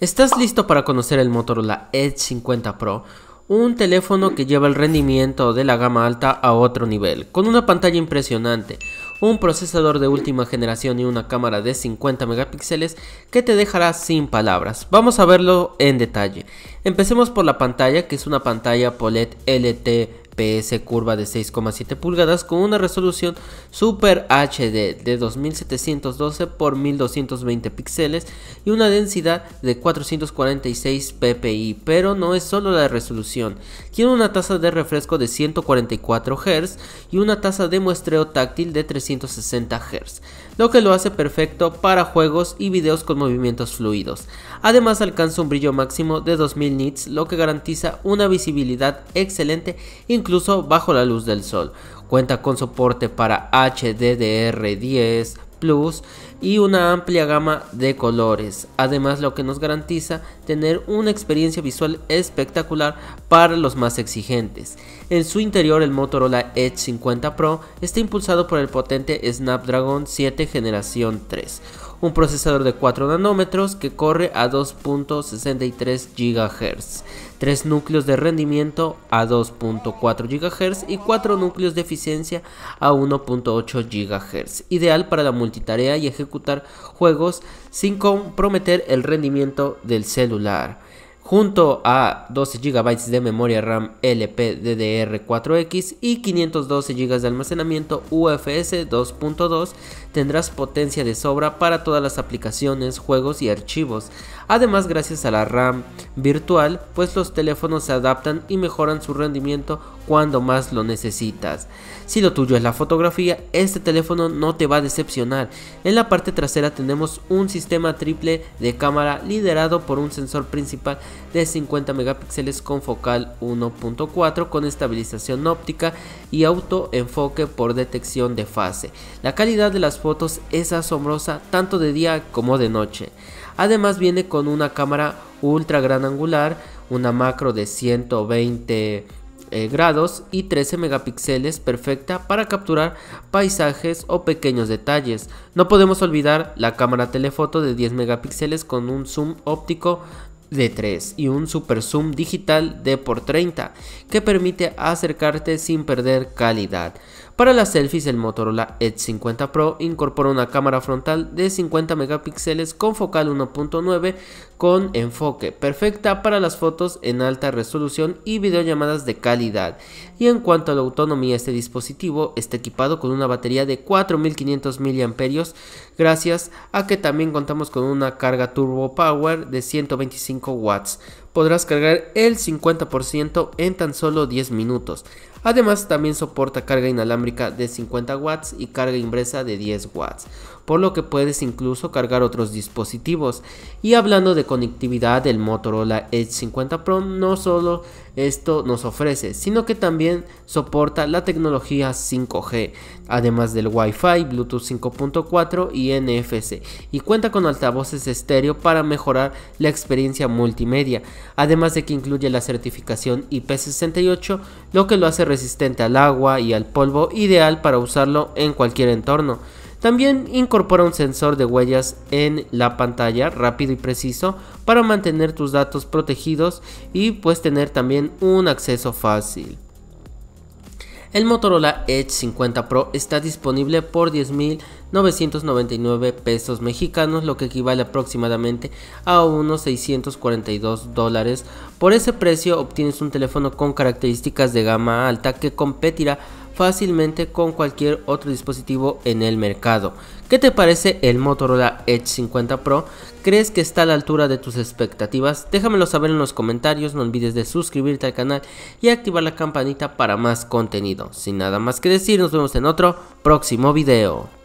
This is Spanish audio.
¿Estás listo para conocer el Motorola Edge 50 Pro? Un teléfono que lleva el rendimiento de la gama alta a otro nivel, con una pantalla impresionante, un procesador de última generación y una cámara de 50 megapíxeles que te dejará sin palabras. Vamos a verlo en detalle. Empecemos por la pantalla, que es una pantalla POLED LT PS curva de 6,7 pulgadas con una resolución Super HD de 2712 por 1220 píxeles y una densidad de 446 ppi, pero no es solo la resolución, tiene una tasa de refresco de 144 Hz y una tasa de muestreo táctil de 360 Hz, lo que lo hace perfecto para juegos y videos con movimientos fluidos. Además alcanza un brillo máximo de 2000 nits, lo que garantiza una visibilidad excelente incluso incluso bajo la luz del sol. Cuenta con soporte para HDDR10 Plus y una amplia gama de colores, además lo que nos garantiza tener una experiencia visual espectacular para los más exigentes. En su interior el Motorola Edge 50 Pro está impulsado por el potente Snapdragon 7 generación 3, un procesador de 4 nanómetros que corre a 2.63 GHz. 3 núcleos de rendimiento a 2.4 GHz y 4 núcleos de eficiencia a 1.8 GHz. Ideal para la multitarea y ejecutar juegos sin comprometer el rendimiento del celular junto a 12 GB de memoria RAM LPDDR4X y 512 GB de almacenamiento UFS 2.2, tendrás potencia de sobra para todas las aplicaciones, juegos y archivos. Además, gracias a la RAM virtual, pues los teléfonos se adaptan y mejoran su rendimiento cuando más lo necesitas. Si lo tuyo es la fotografía, este teléfono no te va a decepcionar. En la parte trasera tenemos un sistema triple de cámara liderado por un sensor principal de 50 megapíxeles con focal 1.4 con estabilización óptica y autoenfoque por detección de fase. La calidad de las fotos es asombrosa tanto de día como de noche. Además viene con una cámara ultra gran angular, una macro de 120 eh, grados y 13 megapíxeles perfecta para capturar paisajes o pequeños detalles. No podemos olvidar la cámara telefoto de 10 megapíxeles con un zoom óptico de 3 y un super zoom digital de por 30 que permite acercarte sin perder calidad. Para las selfies el Motorola Edge 50 Pro incorpora una cámara frontal de 50 megapíxeles con focal 1.9 con enfoque, perfecta para las fotos en alta resolución y videollamadas de calidad. Y en cuanto a la autonomía, este dispositivo está equipado con una batería de 4500 mAh gracias a que también contamos con una carga turbo power de 125 watts podrás cargar el 50% en tan solo 10 minutos. Además también soporta carga inalámbrica de 50 watts y carga impresa de 10 watts, por lo que puedes incluso cargar otros dispositivos. Y hablando de conectividad, el Motorola Edge 50 Pro no solo esto nos ofrece, sino que también soporta la tecnología 5G, además del Wi-Fi, Bluetooth 5.4 y NFC, y cuenta con altavoces estéreo para mejorar la experiencia multimedia, además de que incluye la certificación IP68, lo que lo hace resistente al agua y al polvo, ideal para usarlo en cualquier entorno. También incorpora un sensor de huellas en la pantalla rápido y preciso para mantener tus datos protegidos y pues tener también un acceso fácil. El Motorola Edge 50 Pro está disponible por 10.999 pesos mexicanos, lo que equivale aproximadamente a unos 642 dólares. Por ese precio obtienes un teléfono con características de gama alta que competirá fácilmente con cualquier otro dispositivo en el mercado. ¿Qué te parece el Motorola Edge 50 Pro? ¿Crees que está a la altura de tus expectativas? Déjamelo saber en los comentarios, no olvides de suscribirte al canal y activar la campanita para más contenido. Sin nada más que decir, nos vemos en otro próximo video.